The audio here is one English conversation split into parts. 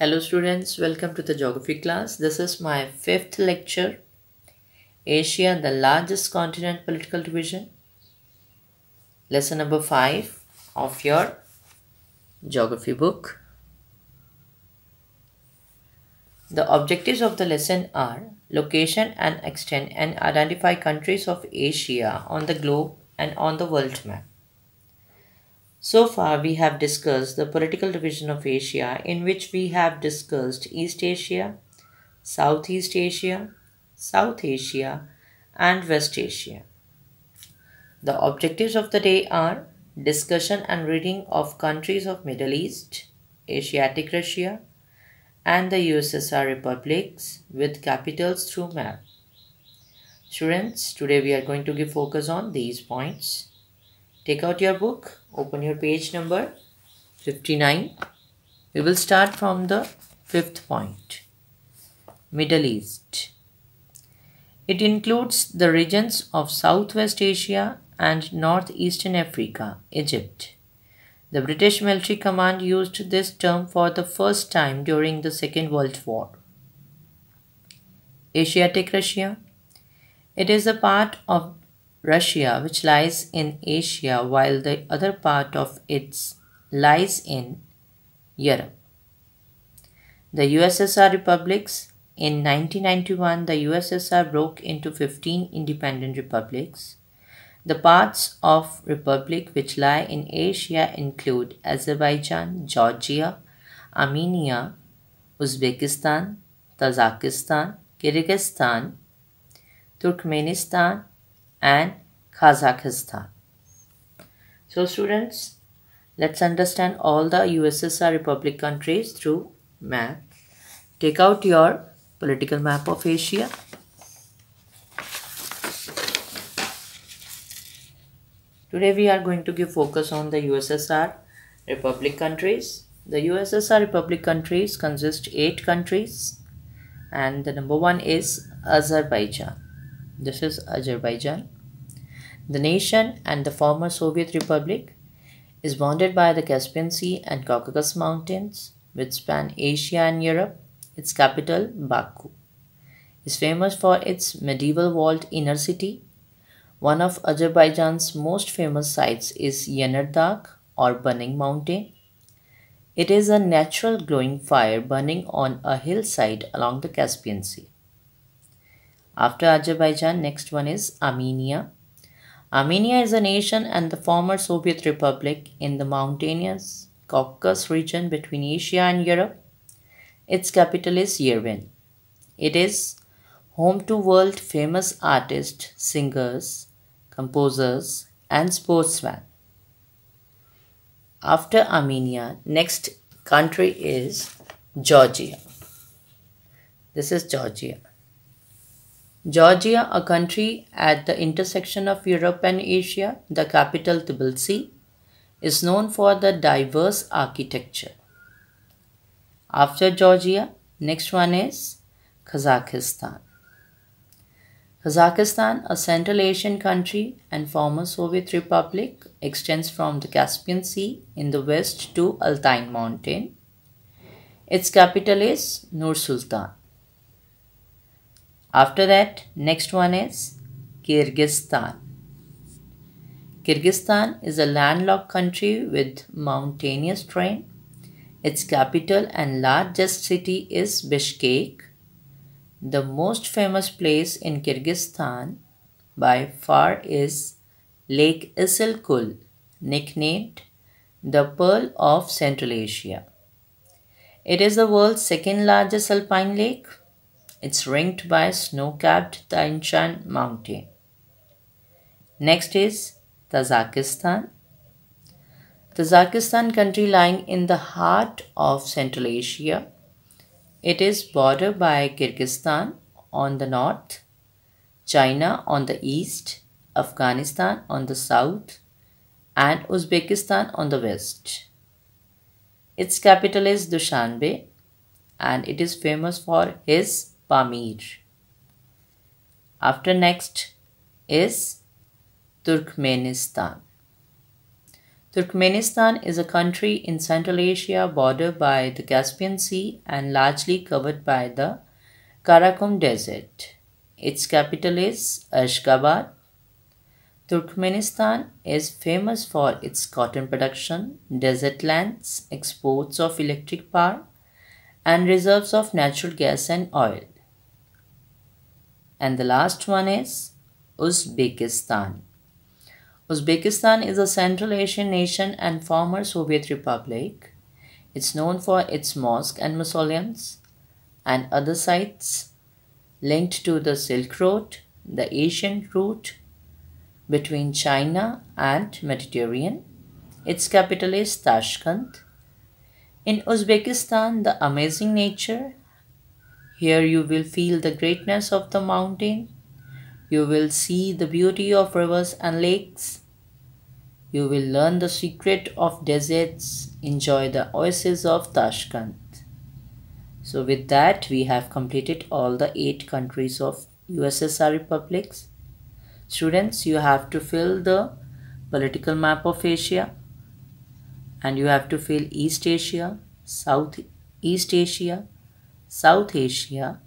Hello students, welcome to the geography class. This is my fifth lecture, Asia the largest continent political division. Lesson number five of your geography book. The objectives of the lesson are location and extent and identify countries of Asia on the globe and on the world map. So far, we have discussed the political division of Asia, in which we have discussed East Asia, Southeast Asia, South Asia, and West Asia. The objectives of the day are discussion and reading of countries of Middle East, Asiatic Russia, and the USSR republics with capitals through map. Students, today we are going to give focus on these points. Take out your book, open your page number 59. We will start from the fifth point. Middle East. It includes the regions of Southwest Asia and Northeastern Africa, Egypt. The British military command used this term for the first time during the Second World War. Asiatic Russia. It is a part of Russia, which lies in Asia, while the other part of it lies in Europe. The USSR republics. In 1991, the USSR broke into 15 independent republics. The parts of republic which lie in Asia include Azerbaijan, Georgia, Armenia, Uzbekistan, Kazakhstan, Kyrgyzstan, Turkmenistan, and Kazakhstan. So students, let's understand all the USSR Republic countries through map. Take out your political map of Asia. Today we are going to give focus on the USSR Republic countries. The USSR Republic countries consist 8 countries and the number one is Azerbaijan. This is Azerbaijan. The nation and the former Soviet Republic is bounded by the Caspian Sea and Caucasus Mountains, which span Asia and Europe. Its capital, Baku, is famous for its medieval walled inner city. One of Azerbaijan's most famous sites is Yanardak or Burning Mountain. It is a natural glowing fire burning on a hillside along the Caspian Sea. After Azerbaijan, next one is Armenia. Armenia is a nation and the former Soviet republic in the mountainous Caucasus region between Asia and Europe. Its capital is Yerevan. It is home to world famous artists, singers, composers, and sportsmen. After Armenia, next country is Georgia. This is Georgia. Georgia, a country at the intersection of Europe and Asia, the capital Tbilisi, is known for the diverse architecture. After Georgia, next one is Kazakhstan. Kazakhstan, a Central Asian country and former Soviet republic, extends from the Caspian Sea in the west to Altai Mountain. Its capital is Nur Sultan. After that, next one is Kyrgyzstan. Kyrgyzstan is a landlocked country with mountainous terrain. Its capital and largest city is Bishkek. The most famous place in Kyrgyzstan by far is Lake Isilkul, nicknamed the Pearl of Central Asia. It is the world's second largest alpine lake it's ringed by snow-capped Tainchan Mountain. Next is Tajikistan. Tajikistan country lying in the heart of Central Asia. It is bordered by Kyrgyzstan on the north, China on the east, Afghanistan on the south, and Uzbekistan on the west. Its capital is Dushanbe and it is famous for its Pamir. After next is Turkmenistan. Turkmenistan is a country in Central Asia bordered by the Caspian Sea and largely covered by the Karakum Desert. Its capital is Ashgabat. Turkmenistan is famous for its cotton production, desert lands, exports of electric power, and reserves of natural gas and oil. And the last one is Uzbekistan. Uzbekistan is a Central Asian nation and former Soviet republic. It's known for its mosque and mausoleums and other sites linked to the Silk Road, the Asian route between China and Mediterranean. Its capital is Tashkent. In Uzbekistan, the amazing nature here you will feel the greatness of the mountain. You will see the beauty of rivers and lakes. You will learn the secret of deserts, enjoy the oases of Tashkent. So with that, we have completed all the eight countries of USSR republics. Students, you have to fill the political map of Asia and you have to fill East Asia, South East Asia, South Asia,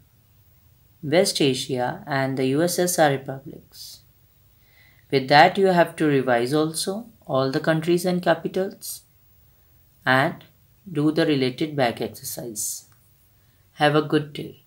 West Asia and the USSR republics. With that you have to revise also all the countries and capitals and do the related back exercise. Have a good day.